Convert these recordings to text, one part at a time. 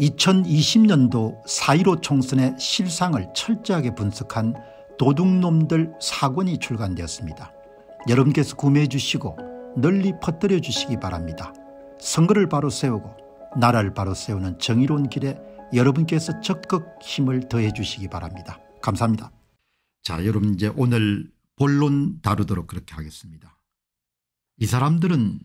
2020년도 4.15 총선의 실상을 철저하게 분석한 도둑놈들 사권이 출간되었습니다. 여러분께서 구매해 주시고 널리 퍼뜨려 주시기 바랍니다. 선거를 바로 세우고 나라를 바로 세우는 정의로운 길에 여러분께서 적극 힘을 더해 주시기 바랍니다. 감사합니다. 자 여러분 이제 오늘 본론 다루도록 그렇게 하겠습니다. 이 사람들은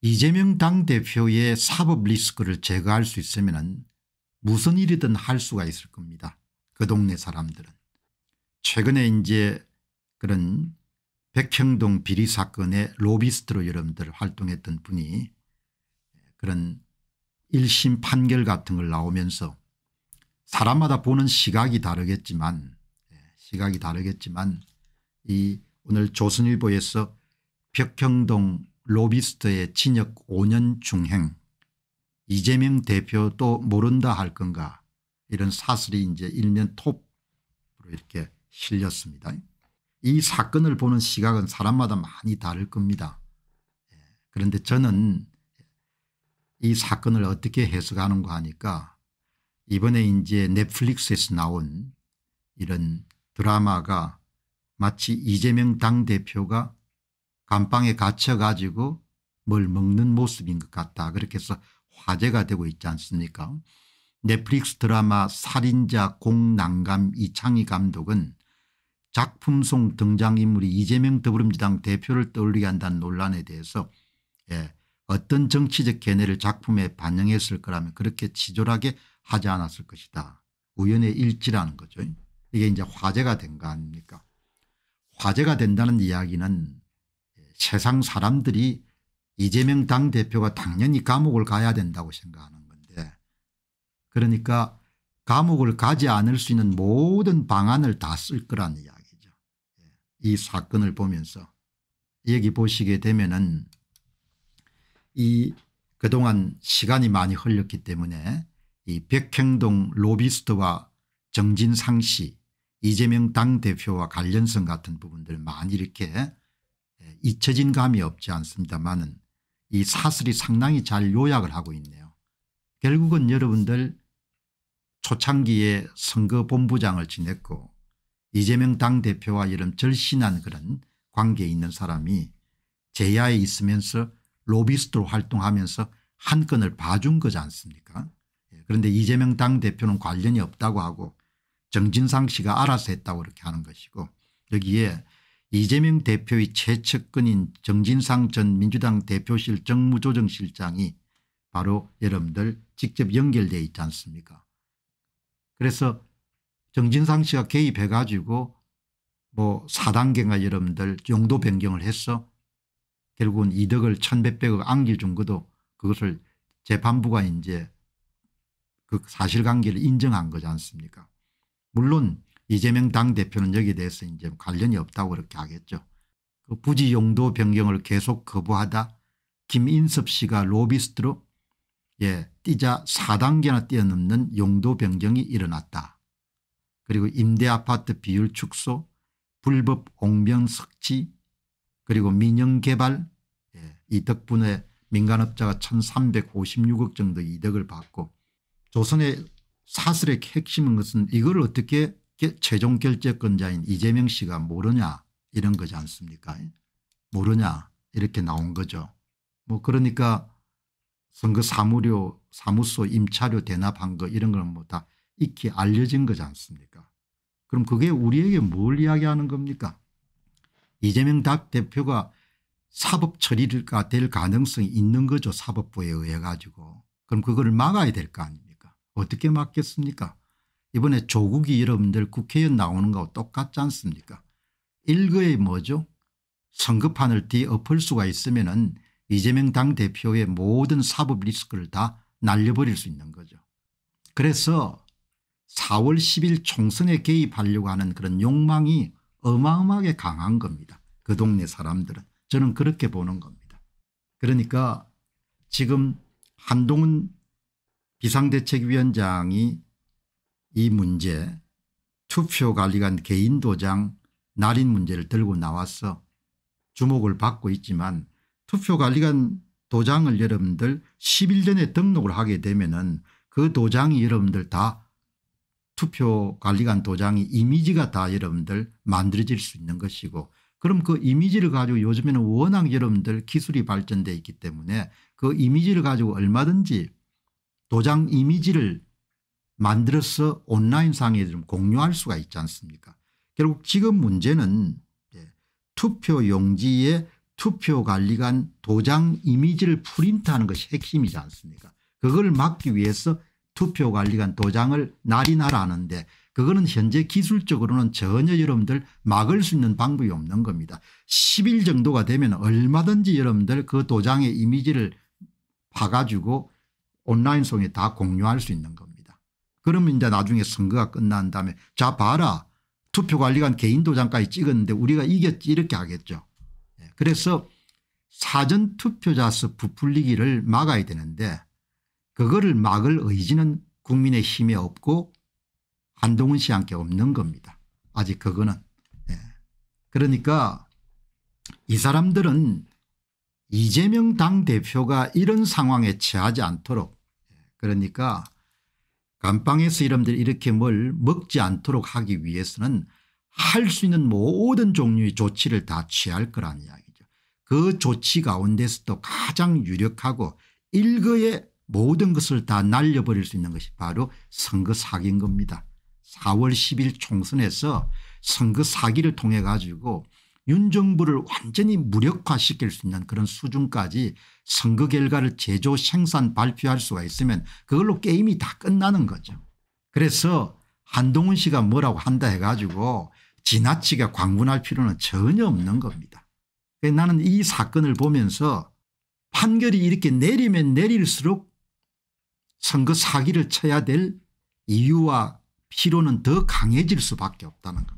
이재명 당대표의 사법 리스크를 제거할 수 있으면 무슨 일이든 할 수가 있을 겁니다. 그 동네 사람들은. 최근에 이제 그런 백형동 비리 사건의 로비스트로 여러분들 활동했던 분이 그런 1심 판결 같은 걸 나오면서 사람마다 보는 시각이 다르겠지만 예, 시각이 다르겠지만 이 오늘 조선일보에서 백형동 로비스트의 진역 5년 중행 이재명 대표 또 모른다 할 건가 이런 사슬이 이제 일면 톱으로 이렇게 실렸습니다. 이 사건을 보는 시각은 사람마다 많이 다를 겁니다. 예, 그런데 저는 이 사건을 어떻게 해석하는가 하니까 이번에 이제 넷플릭스에서 나온 이런 드라마가 마치 이재명 당대표가 감방에 갇혀가지고 뭘 먹는 모습인 것 같다. 그렇게 해서 화제가 되고 있지 않습니까 넷플릭스 드라마 살인자 공난감 이창희 감독은 작품 속 등장인물이 이재명 더불어민주당 대표를 떠올리게 한다는 논란에 대해서 예, 어떤 정치적 견해를 작품에 반영했을 거라면 그렇게 치졸하게 하지 않았을 것이다. 우연의 일치라는 거죠. 이게 이제 화제가 된 거 아닙니까 화제가 된다는 이야기는 세상 사람들이 이재명 당대표가 당연히 감옥을 가야 된다고 생각하는 건데 그러니까 감옥을 가지 않을 수 있는 모든 방안을 다 쓸 거라는 이야기죠. 이 사건을 보면서 여기 보시게 되면은 이 그동안 시간이 많이 흘렸기 때문에 이 백행동 로비스트와 정진상 씨 이재명 당대표와 관련성 같은 부분들 많이 이렇게 잊혀진 감이 없지 않습니다만은 이 사슬이 상당히 잘 요약을 하고 있네요. 결국은 여러분들 초창기에 선거본부장을 지냈고 이재명 당대표와 이런 절신한 그런 관계에 있는 사람이 제야에 있으면서 로비스트로 활동하면서 한 건을 봐준 거지 않습니까 예, 그런데 이재명 당대표는 관련이 없다고 하고 정진상 씨가 알아서 했다고 그렇게 하는 것이고 여기에 이재명 대표의 최측근인 정진상 전 민주당 대표실 정무조정실장이 바로 여러분들 직접 연결되어 있지 않습니까 그래서 정진상 씨가 개입해 가지고 뭐 4단계가 여러분들 용도 변경을 해서 결국은 이득을 1,100억 안겨준 것도 그것을 재판부가 이제 그 사실관계를 인정한 거지 않습니까 물론 이재명 당대표는 여기에 대해서 이제 관련이 없다고 그렇게 하겠죠. 그 부지 용도 변경을 계속 거부하다 김인섭 씨가 로비스트로 예, 뛰자 4단계나 뛰어넘는 용도 변경이 일어났다. 그리고 임대아파트 비율 축소 불법 옹변 석지 그리고 민영개발 예, 이 덕분에 민간업자가 1356억 정도 이득을 받고 조선의 사슬의 핵심은 것은 이걸 어떻게 최종 결재권자인 이재명 씨가 모르냐 이런 거지 않습니까 모르냐 이렇게 나온 거죠. 뭐 그러니까 선거 사무료 사무소 임차료 대납한 거 이런 거 뭐다 익히 알려진 거지 않습니까 그럼 그게 우리에게 뭘 이야기하는 겁니까 이재명 닭 대표가 사법 처리가 될 가능성이 있는 거죠 사법부에 의해 가지고 그럼 그거 막아야 될 거 아닙니까 어떻게 막겠습니까 이번에 조국이 여러분들 국회의원 나오는 거하고 똑같지 않습니까 일거의 뭐죠 선거판을 뒤엎을 수가 있으면 은 이재명 당대표의 모든 사법 리스크를 다 날려버릴 수 있는 거죠. 그래서 4월 10일 총선에 개입하려고 하는 그런 욕망이 어마어마하게 강한 겁니다. 그 동네 사람들은. 저는 그렇게 보는 겁니다. 그러니까 지금 한동훈 비상대책위원장이 이 문제 투표관리관 개인도장 날인 문제를 들고 나와서 주목을 받고 있지만 투표관리관 도장을 여러분들 10일 전에 등록을 하게 되면 은그 도장이 여러분들 다 투표관리관 도장이 이미지가 다 여러분들 만들어질 수 있는 것이고 그럼 그 이미지를 가지고 요즘에는 워낙 여러분들 기술이 발전돼 있기 때문에 그 이미지를 가지고 얼마든지 도장 이미지를 만들어서 온라인상에 좀 공유할 수가 있지 않습니까 결국 지금 문제는 예, 투표용지에 투표관리관 도장 이미지를 프린트하는 것이 핵심이지 않습니까 그걸 막기 위해서 투표관리관 도장을 날이 날하는데 그거는 현재 기술적으로는 전혀 여러분들 막을 수 있는 방법이 없는 겁니다. 10일 정도가 되면 얼마든지 여러분들 그 도장의 이미지를 봐가지고 온라인송에 다 공유할 수 있는 겁니다. 그러면 이제 나중에 선거가 끝난 다음에 자 봐라 투표관리관 개인도장까지 찍었는데 우리가 이겼지 이렇게 하겠죠. 예, 그래서 사전투표자수 부풀리기를 막아야 되는데 그거를 막을 의지는 국민의 힘에 없고 한동훈 씨한테 없는 겁니다. 아직 그거는. 예. 그러니까 이 사람들은 이재명 당대표가 이런 상황에 처하지 않도록 예, 그러니까 감방에서 이름들 이렇게 뭘 먹지 않도록 하기 위해서는 할 수 있는 모든 종류의 조치를 다 취할 거란 이야기죠. 그 조치 가운데서도 가장 유력하고 일거에 모든 것을 다 날려버릴 수 있는 것이 바로 선거 사기인 겁니다. 4월 10일 총선에서 선거 사기를 통해 가지고 윤 정부를 완전히 무력화시킬 수 있는 그런 수준까지 선거 결과를 제조 생산 발표할 수가 있으면 그걸로 게임이 다 끝나는 거죠. 그래서 한동훈 씨가 뭐라고 한다 해가지고 지나치게 광분할 필요는 전혀 없는 겁니다. 나는 이 사건을 보면서 판결이 이렇게 내리면 내릴수록 선거 사기를 쳐야 될 이유와 필요는 더 강해질 수밖에 없다는 겁니다.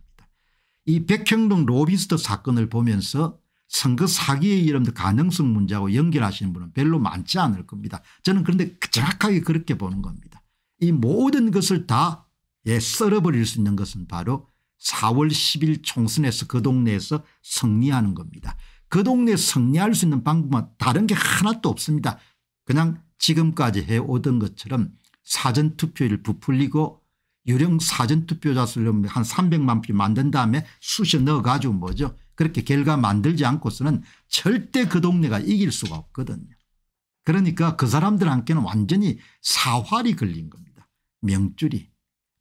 이 백형동 로비스트 사건을 보면서 선거 사기의 이름도 가능성 문제하고 연결하시는 분은 별로 많지 않을 겁니다. 저는 그런데 정확하게 그렇게 보는 겁니다. 이 모든 것을 다 예, 썰어버릴 수 있는 것은 바로 4월 10일 총선에서 그 동네에서 승리하는 겁니다. 그동네 승리할 수 있는 방법은 다른 게 하나도 없습니다. 그냥 지금까지 해오던 것처럼 사전투표를 부풀리고 유령 사전투표자 수를 한 300만 표 만든 다음에 수시 넣어가지고 뭐죠. 그렇게 결과 만들지 않고서는 절대 그 동네가 이길 수가 없거든요. 그러니까 그 사람들한테는 완전히 사활이 걸린 겁니다. 명줄이.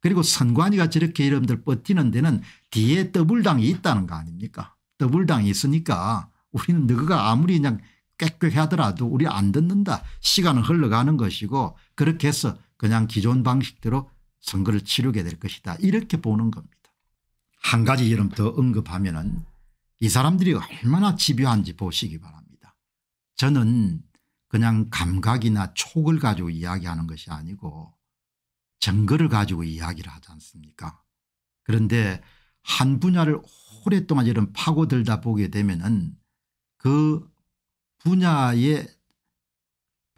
그리고 선관위가 저렇게 여러분들 버티는 데는 뒤에 더블당이 있다는 거 아닙니까 더블당이 있으니까 우리는 너가 아무리 그냥 꽥꽥 하더라도 우리 안 듣는다. 시간은 흘러가는 것이고 그렇게 해서 그냥 기존 방식대로 선거를 치르게 될 것이다 이렇게 보는 겁니다. 한 가지 여름 더 언급하면 은이 사람들이 얼마나 집요한지 보시기 바랍니다. 저는 그냥 감각이나 촉을 가지고 이야기하는 것이 아니고 정거를 가지고 이야기를 하지 않습니까 그런데 한 분야를 오랫동안 이런 파고들다 보게 되면 은그 분야의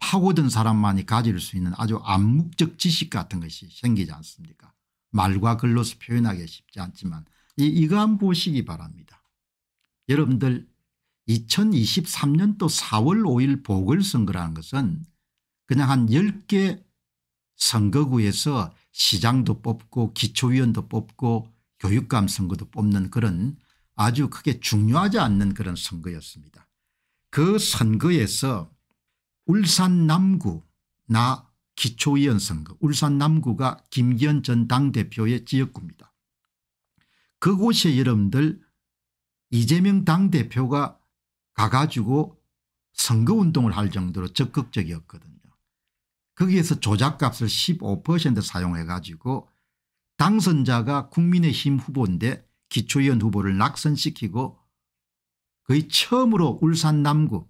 파고든 사람만이 가질 수 있는 아주 암묵적 지식 같은 것이 생기지 않습니까 말과 글로서 표현하기 쉽지 않지만 이, 이거 한번 보시기 바랍니다. 여러분들 2023년도 4월 5일 보궐선거라는 것은 그냥 한 10개 선거구에서 시장도 뽑고 기초위원도 뽑고 교육감 선거도 뽑는 그런 아주 크게 중요하지 않는 그런 선거였습니다. 그 선거에서 울산 남구 나 기초의원 선거 울산 남구가 김기현 전 당대표의 지역구입니다. 그곳에 여러분들 이재명 당대표가 가가지고 선거운동을 할 정도로 적극적이었거든요. 거기에서 조작값을 15% 사용해가지고 당선자가 국민의힘 후보인데 기초의원 후보를 낙선시키고 거의 처음으로 울산 남구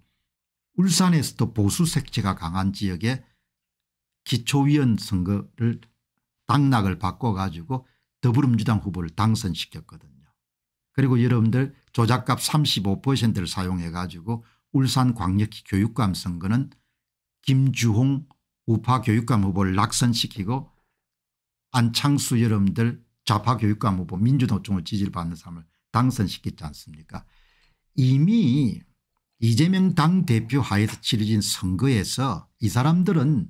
울산에서도 보수 색채가 강한 지역에 기초위원 선거를 당락을 바꿔가지고 더불어민주당 후보를 당선시켰거든요. 그리고 여러분들 조작값 35%를 사용해 가지고 울산광역시 교육감 선거는 김주홍 우파 교육감 후보를 낙선시키고 안창수 여러분들 좌파 교육감 후보 민주노총을 지지를 받는 사람을 당선시켰지 않습니까 이미 이재명 당대표 하에서 치러진 선거에서 이 사람들은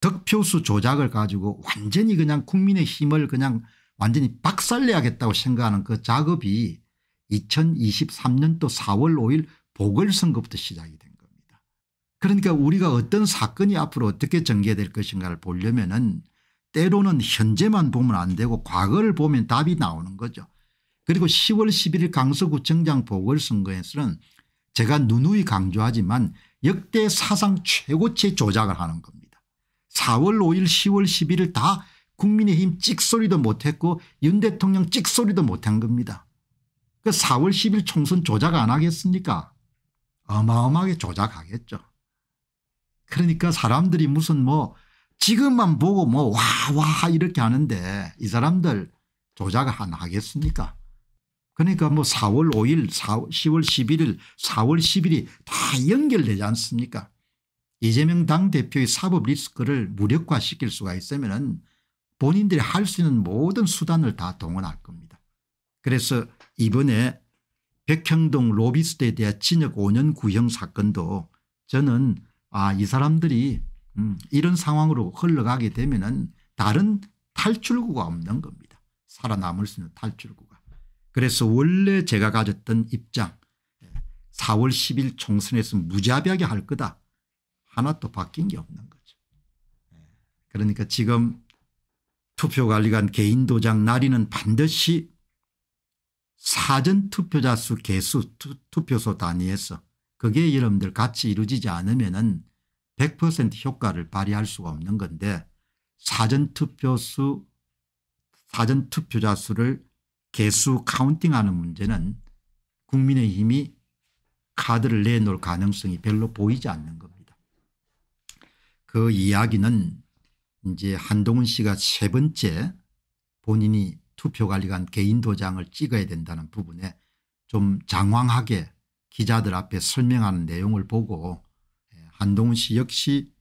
득표수 조작을 가지고 완전히 그냥 국민의 힘을 그냥 완전히 박살내야겠다고 생각하는 그 작업이 2023년도 4월 5일 보궐선거부터 시작이 된 겁니다. 그러니까 우리가 어떤 사건이 앞으로 어떻게 전개될 것인가를 보려면 은 때로는 현재만 보면 안 되고 과거를 보면 답이 나오는 거죠. 그리고 10월 11일 강서구청장 보궐선거에서는 제가 누누이 강조하지만 역대 사상 최고치의 조작을 하는 겁니다. 4월 5일 10월 11일 다 국민의힘 찍소리도 못했고 윤 대통령 찍소리도 못한 겁니다. 그 4월 10일 총선 조작 안 하겠습니까 어마어마하게 조작하겠죠. 그러니까 사람들이 무슨 뭐 지금만 보고 뭐 와 와 이렇게 하는데 이 사람들 조작 안 하겠습니까 그러니까 뭐 4월 5일 4 10월 11일 4월 10일이 다 연결되지 않습니까 이재명 당대표의 사법 리스크를 무력화시킬 수가 있으면 은 본인들이 할 수 있는 모든 수단을 다 동원할 겁니다. 그래서 이번에 백형동 로비스트에 대한 징역 5년 구형 사건도 저는 아이 사람들이 음 이런 상황으로 흘러가게 되면 은 다른 탈출구가 없는 겁니다. 살아남을 수 있는 탈출구가. 그래서 원래 제가 가졌던 입장 4월 10일 총선에서 무자비하게 할 거다. 하나도 바뀐 게 없는 거죠. 그러니까 지금 투표관리관 개인도장 날인은 반드시 사전투표자 수 개수 투표소 단위에서 그게 여러분들 같이 이루어지지 않으면 은100% 효과를 발휘할 수가 없는 건데 사전투표수 사전투표자 수를 개수 카운팅하는 문제는 국민의힘이 카드를 내놓을 가능성이 별로 보이지 않는 겁니다. 그 이야기는 이제 한동훈 씨가 세 번째 본인이 투표관리관 개인 도장을 찍어야 된다는 부분에 좀 장황하게 기자들 앞에 설명하는 내용을 보고 예, 한동훈 씨 역시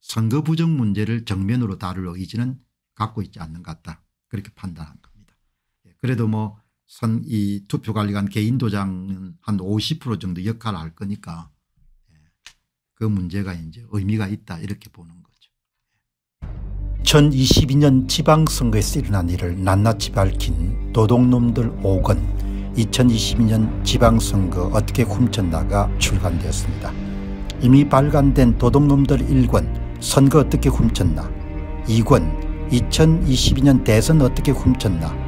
선거 부정 문제를 정면으로 다룰 의지는 갖고 있지 않는 것 같다. 그렇게 판단한 것. 그래도 뭐 선 이 투표관리관 개인도장은 한 50% 정도 역할을 할 거니까 예, 그 문제가 이제 의미가 있다 이렇게 보는 거죠. 2022년 지방선거에서 일어난 일을 낱낱이 밝힌 도둑놈들 5권 2022년 지방선거 어떻게 훔쳤나가 출간되었습니다. 이미 발간된 도둑놈들 1권 선거 어떻게 훔쳤나 2권 2022년 대선 어떻게 훔쳤나